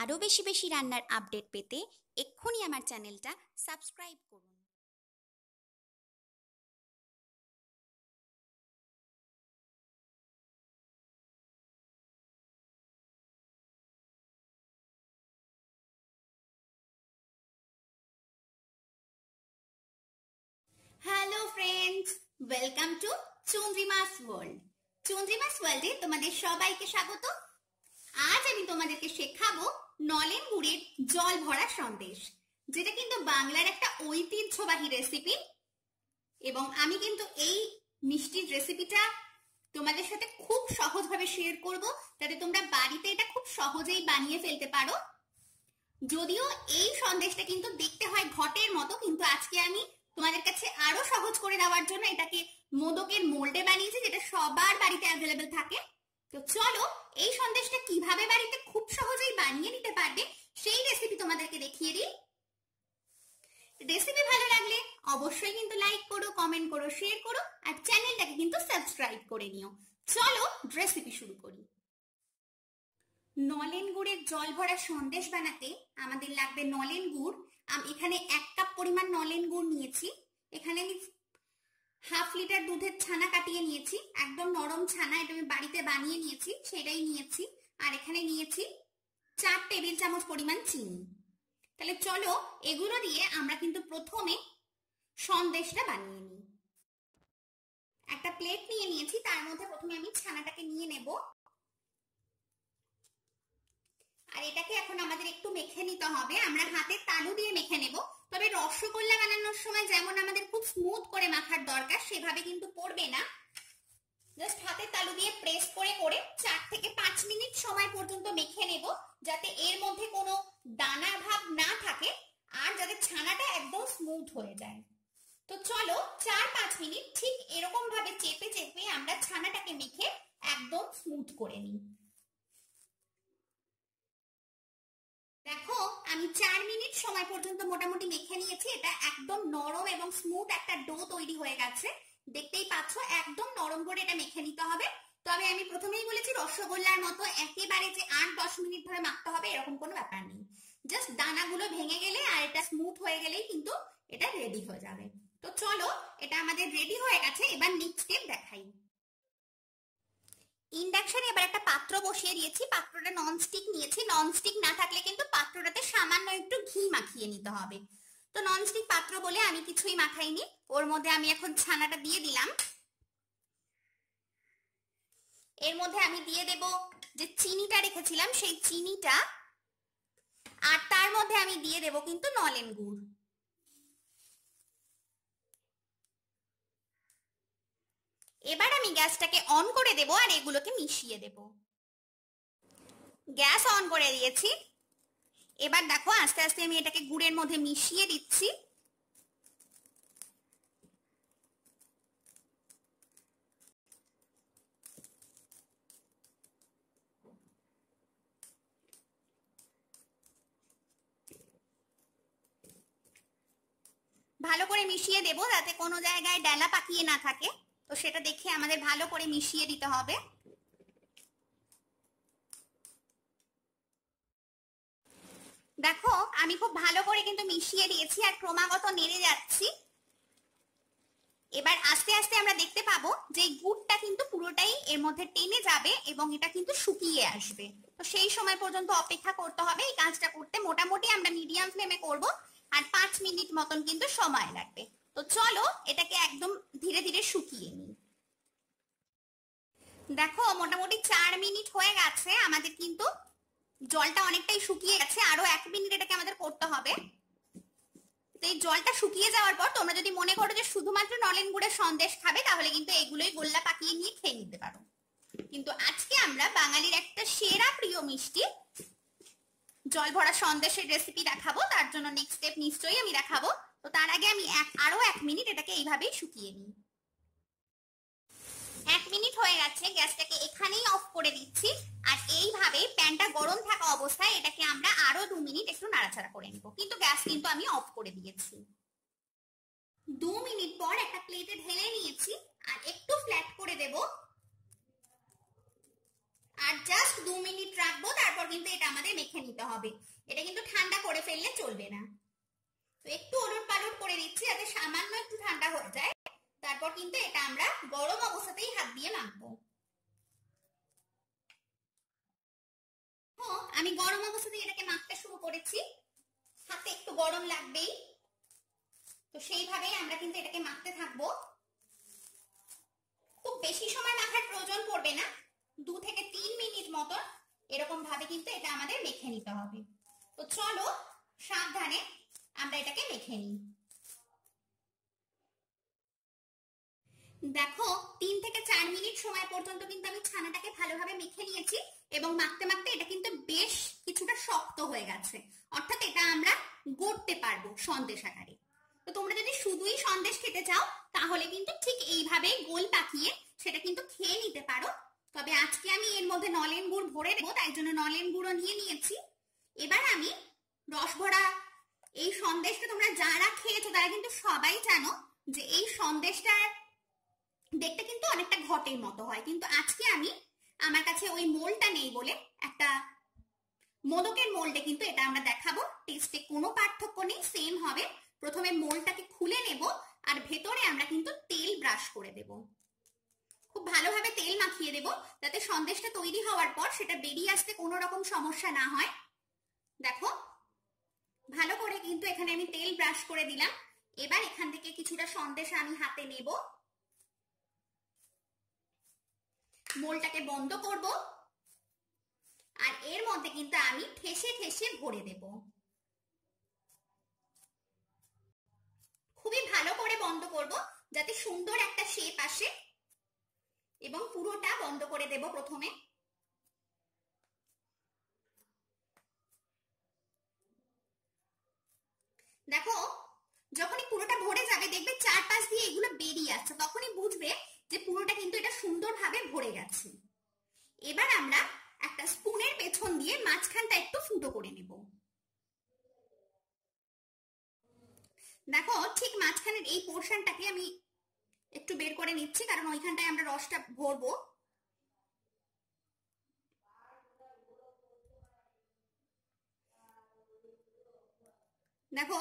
আরও বেশি বেশি রান্নার আপডেট পেতে এক্ষুনি আমার চ্যানেলটা সাবস্ক্রাইব করুন hello friends welcome to Chandrima's world Chandrima's ওয়ার্ল্ডে তোমাদের সবাইকে স্বাগত আজ আমি তোমাদেরকে শেখাবো নলেন গুড়ের জল ভরা সন্দেশ যেটা কিন্তু বাংলার একটা ঐতিহ্যবাহী রেসিপি এবং আমি কিন্তু এই মিষ্টির রেসিপিটা তোমাদের সাথে খুব সহজভাবে শেয়ার করব যাতে তোমরা বাড়িতে এটা খুব সহজেই বানিয়ে ফেলতে পারো যদিও এই সন্দেশটা কিন্তু দেখতে হয় ঘটের মতো কিন্তু আজকে আমি তোমাদের কাছে আরো সহজ করে দেওয়ার জন্য এটাকে মোদকের মোল্ডে বানিয়েছি যেটা সবার বাড়িতে অ্যাভেলেবেল থাকে তো চলো এই সন্দেশটা কিভাবে বাড়িতে তোমাদেরকে দেখিয়ে দিই রেসিপি ভালো লাগলে অবশ্যই কিন্তু লাইক করো কমেন্ট করো শেয়ার করো আর চ্যানেলটাকে কিন্তু সাবস্ক্রাইব করে নিও চলো রেসিপি শুরু করি নলেন গুড়ের জল ভরা সন্দেশ বানাতে আমাদের লাগবে নলেন গুড় আমি এখানে এক কাপ পরিমাণ নলেন গুড় নিয়েছি এখানে আমি হাফ লিটার দুধের ছানা কাটিয়ে নিয়েছি একদম নরম ছানা এটা আমি বাড়িতে বানিয়ে নিয়েছি সেটাই নিয়েছি আর এখানে নিয়েছি চার টেবিল চামচ পরিমাণ চিনি তাহলে চলো এগুলো দিয়ে আমরা কিন্তু প্রথমে সন্দেশটা বানিয়ে নিই একটা প্লেট নিয়ে নিয়েছি তার মধ্যে প্রথমে আমি ছানাটাকে নিয়ে নেব আর এটাকে এখন আমাদের একটু মেখে নিতে হবে আমরা হাতে তালু দিয়ে মেখে নেব তবে রসগোল্লা বানানোর সময় যেমন আমাদের খুব স্মুথ করে মাখার দরকার সেভাবে কিন্তু পড়বে না জাস্ট হাতে তালু দিয়ে প্রেস করে করে চার থেকে পাঁচ মিনিট সময় পর্যন্ত মেখে নেব যাতে এর মধ্যে কোনো দানা ছানাটা একদম স্মুথ হয়ে যায় তো চলো চার পাঁচ মিনিট ঠিক এরকম ভাবে চেপে চেপে আমরা ছানাটাকে মেখে একদম স্মুথ করে নিই দেখো আমি চার মিনিট সময় পর্যন্ত মোটামুটি মেখে নিয়েছি এটা একদম নরম এবং স্মুথ একটা ডো তৈরি হয়ে গেছে দেখতেই পাচ্ছ একদম নরম করে এটা মেখে নিতে হবে তবে আমি প্রথমেই বলেছি রসগোল্লার মতো একেবারে যে আট দশ মিনিট ধরে মাখতে হবে এরকম কোনো ব্যাপার নেই জাস্ট দানাগুলো ভেঙে গেলে আর এটা স্মুথ হয়ে গেলেই কিন্তু এটা রেডি হয়ে যাবে তো চলো এটা আমাদের রেডি হয়ে গেছে এবার নেক্সট স্টেপ দেখাই ইন্ডাকশনে এবার একটা পাত্র বসিয়ে দিয়েছি পাত্রটা ননস্টিক নিয়েছি ননস্টিক না থাকলে কিন্তু পাত্রটাতে সামান্য একটু ঘি মাখিয়ে নিতে হবে তো ননস্টিক পাত্র বলে আমি কিছুই মাখাইনি ওর মধ্যে আমি এখন ছানাটা দিয়ে দিলাম এর মধ্যে আমি দিয়ে দেব যে চিনিটা রেখেছিলাম সেই চিনিটা আর তার মধ্যে আমি দিয়ে দেব কিন্তু নলেন গুড় এবার আমি গ্যাসটাকে অন করে দেব আর এগুলোকে মিশিয়ে দেব গ্যাস অন করে দিয়েছি এবার দেখো আস্তে আস্তে আমি এটাকে গুড়ের মধ্যে মিশিয়ে দিচ্ছি ভালো করে মিশিয়ে দেব যাতে কোনো জায়গায় ডালা পাকিয়ে না থাকে তো সেটা দেখে আমাদের ভালো করে মিশিয়ে দিতে হবে দেখো আমি খুব ভালো করে কিন্তু মিশিয়ে দিয়েছি আর ক্রমাগত নেড়ে যাচ্ছি এবার আস্তে আস্তে আমরা দেখতে পাবো যে গুড়টা কিন্তু পুরোটাই এর মধ্যে টেনে যাবে এবং এটা কিন্তু শুকিয়ে আসবে তো সেই সময় পর্যন্ত অপেক্ষা করতে হবে এই কাজটা করতে মোটামুটি আমরা মিডিয়াম ফ্লেমে করব আর পাঁচ মিনিট মতন কিন্তু সময় লাগবে তো চলো এটাকে একদম ধীরে ধীরে শুকিয়ে নিই দেখো মোটামুটি চার মিনিট হয়ে গেছে আমাদের কিন্তু জলটা অনেকটাই শুকিয়ে গেছে আরো এক মিনিট এটাকে আমাদের করতে হবে এই জলটা শুকিয়ে যাওয়ার পর তোমরা যদি মনে করো যে শুধুমাত্র নলেন গুড়ের সন্দেশ খাবে তাহলে কিন্তু এগুলোই গোল্লা পাকিয়ে নিয়ে খেয়ে নিতে পারো কিন্তু আজকে আমরা বাঙালির একটা সেরা প্রিয় মিষ্টি জল ভরা সন্দেশের রেসিপি দেখাবো তার জন্য নেক্সট স্টেপ নিশ্চয়ই আমি দেখাবো তো তার আগে আমি এক আরো এক মিনিট এটাকে এইভাবেই শুকিয়ে নিই এক মিনিট হয়ে গেছে গ্যাসটাকে এখানেই অফ করে দিচ্ছি আর এইভাবে প্যানটা গরম থাকা অবস্থায় এটাকে আমরা আরো দু মিনিট একটু নাড়াচাড়া করে নিব কিন্তু গ্যাস কিন্তু আমি অফ করে দিয়েছি দু মিনিট পর একটা প্লেটে ঢেলে নিয়েছি আর একটু ফ্ল্যাট করে দেব আর জাস্ট দু মিনিট রাখবো কিন্তু এটা আমাদের মেখে নিতে হবে এটা কিন্তু ঠান্ডা করে ফেললে চলবে না তো একটু অলুট পালুট করে দিচ্ছি যাতে সামান্য একটু ঠান্ডা হয়ে যায় তারপর কিন্তু এটা আমরা গরম অবস্থাতেই হাত দিয়ে মাখবো আমি গরম অবস্থাতে এটাকে মাখতে শুরু করেছি হাতে একটু গরম লাগবেই তো সেইভাবেই আমরা কিন্তু এটাকে মাখতে থাকব খুব বেশি সময় মাখার প্রয়োজন পড়বে না দু থেকে তিন মিনিট মতন এরকম ভাবে কিন্তু এটা আমাদের মেখে নিতে হবে তো চলো সাবধানে আমরা এটাকে মেখে নিই দেখো তিন থেকে চার মিনিট সময় পর্যন্ত কিন্তু আমি ছানাটাকে ভালোভাবে মেখে নিয়েছি এবং মাখতে মাখতে এটা কিন্তু বেশ কিছুটা শক্ত হয়ে গেছে অর্থাৎ এটা আমরা গড়তে পারবো সন্দেশ আকারে তো তোমরা যদি শুধুই সন্দেশ খেতে চাও তাহলে কিন্তু ঠিক এইভাবে গোল পাকিয়ে সেটা কিন্তু খেয়ে নিতে পারো তবে আজকে আমি এর মধ্যে নলেন গুড় ভরে দেবো তাই জন্য নলেন গুঁড়ো নিয়ে নিয়েছি এবার আমি রসভরা এই সন্দেশটা তোমরা যারা খেয়েছো তারা কিন্তু সবাই জানো যে এই সন্দেশটা দেখতে কিন্তু অনেকটা ঘটের মতো হয় কিন্তু আজকে আমি আমার কাছে ওই মোলটা নেই বলে একটা মোদকের মোল্ডে কিন্তু এটা আমরা দেখাবো টেস্টে কোনো পার্থক্য নেই সেম হবে প্রথমে মোলটাকে খুলে নেব আর ভেতরে আমরা কিন্তু তেল ব্রাশ করে দেবো খুব ভালোভাবে তেল মাখিয়ে দেব যাতে সন্দেশটা তৈরি হওয়ার পর সেটা বেরিয়ে আসতে কোনো রকম সমস্যা না হয় দেখো ভালো করে কিন্তু এখানে আমি তেল ব্রাশ করে দিলাম এবার এখান থেকে কিছুটা সন্দেশ আমি হাতে নেব মোলটাকে বন্ধ করব আর এর মধ্যে কিন্তু আমি ঠেসে ঠেসে ভরে দেব খুবই ভালো করে বন্ধ করব যাতে সুন্দর একটা শেপ আসে এবং পুরোটা বন্ধ করে দেব প্রথমে দেখো যখনই পুরোটা ভরে যাবে দেখবে চারপাশ দিয়ে এগুলো বেরিয়ে আসছে তখনই বুঝবে যে পুরোটা কিন্তু এটা সুন্দরভাবে ভরে গেছে এবার আমরা একটা স্পুনের পেছন দিয়ে মাঝখানটা একটু ফুটো করে নেব দেখো ঠিক মাঝখানের এই পোর্শনটাকে আমি একটু বের করে নিচ্ছি কারণ ওইখানটায় আমরা রসটা ভরবো দেখো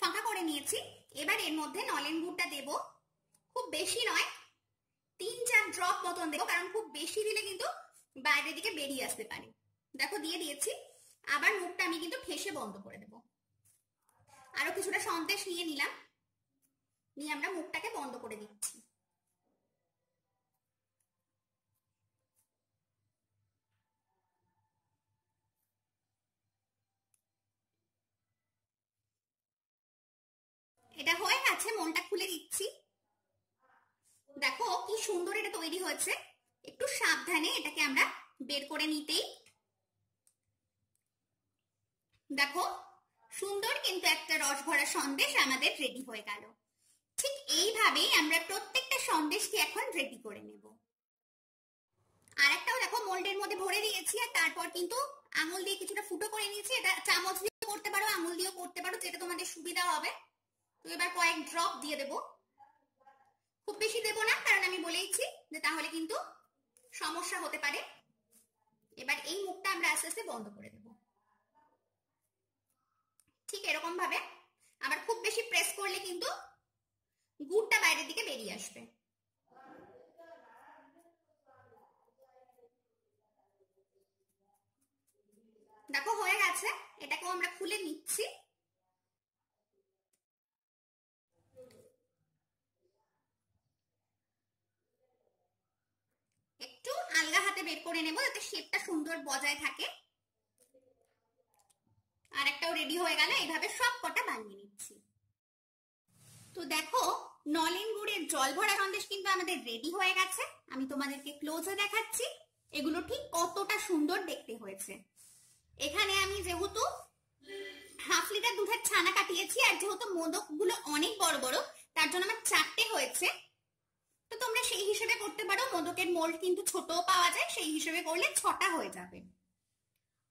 ফাঁকা করে নিয়েছি এবার এর মধ্যে নলেন গুড়টা দেব খুব বেশি নয় তিন চার ড্রপ মতন দেবো কারণ খুব বেশি দিলে কিন্তু বাইরের দিকে বেরিয়ে আসতে পারে দেখো দিয়ে দিয়েছি আবার মুখটা আমি কিন্তু ফেসে বন্ধ করে দেব আরো কিছুটা সন্দেশ নিয়ে নিলাম নিয়ে আমরা মুখটাকে বন্ধ করে দিচ্ছি এটা হয়ে গেছে মনটা খুলে দিচ্ছি দেখো কি সুন্দর এটা তৈরি হয়েছে একটু সাবধানে এটাকে আমরা বের করে নিতেই দেখো সুন্দর কিন্তু একটা রস ভরা সন্দেশ আমাদের রেডি হয়ে গেল ঠিক এইভাবেই আমরা প্রত্যেকটা সন্দেশকে এখন রেডি করে নেব একটাও দেখো মোল্ডের মধ্যে ভরে দিয়েছি আর তারপর কিন্তু আঙুল দিয়ে কিছুটা ফুটো করে নিয়েছি এটা চামচ দিয়ে করতে পারো আঙুল দিয়েও করতে পারো যেটা তোমাদের সুবিধা হবে তো এবার কয়েক ড্রপ দিয়ে দেব খুব বেশি দেব না কারণ আমি বলেইছি যে তাহলে কিন্তু সমস্যা হতে পারে এবার এই মুখটা আমরা আস্তে আস্তে বন্ধ করে দেব ঠিক এরকম ভাবে আবার খুব বেশি প্রেস করলে কিন্তু গুড়টা বাইরের দিকে বেরিয়ে আসবে দেখো হয়ে গেছে এটাকেও আমরা খুলে নিচ্ছি একটু আলগা হাতে বের করে নেবো যাতে শেপটা সুন্দর বজায় থাকে আর একটাও রেডি হয়ে গেল এইভাবে সব কটা বানিয়ে নিচ্ছি তো দেখো নলেন গুড়ের জল ভরা সন্দেশ কিন্তু আমাদের রেডি হয়ে গেছে আমি তোমাদেরকে ক্লোজে দেখাচ্ছি এগুলো ঠিক কতটা সুন্দর দেখতে হয়েছে এখানে আমি যেহেতু হাফ লিটার দুধের ছানা কাটিয়েছি আর যেহেতু মোদক গুলো অনেক বড় বড় তার জন্য আমার চারটে হয়েছে তো তোমরা সেই হিসেবে করতে পারো মোদকের মোল্ড কিন্তু ছোট পাওয়া যায় সেই হিসেবে করলে ছটা হয়ে যাবে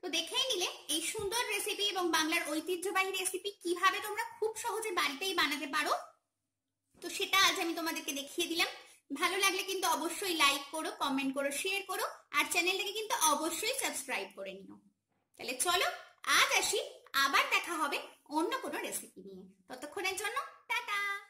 তো দেখেই নিলে এই সুন্দর রেসিপি এবং বাংলার ঐতিহ্যবাহী রেসিপি কিভাবে তোমরা খুব সহজে বাড়িতেই বানাতে পারো তো সেটা আজ আমি তোমাদেরকে দেখিয়ে দিলাম ভালো লাগলে কিন্তু অবশ্যই লাইক করো কমেন্ট করো শেয়ার করো আর চ্যানেলটাকে কিন্তু অবশ্যই সাবস্ক্রাইব করে নিও তাহলে চলো আজ আসি আবার দেখা হবে অন্য কোনো রেসিপি নিয়ে ততক্ষণের জন্য টাটা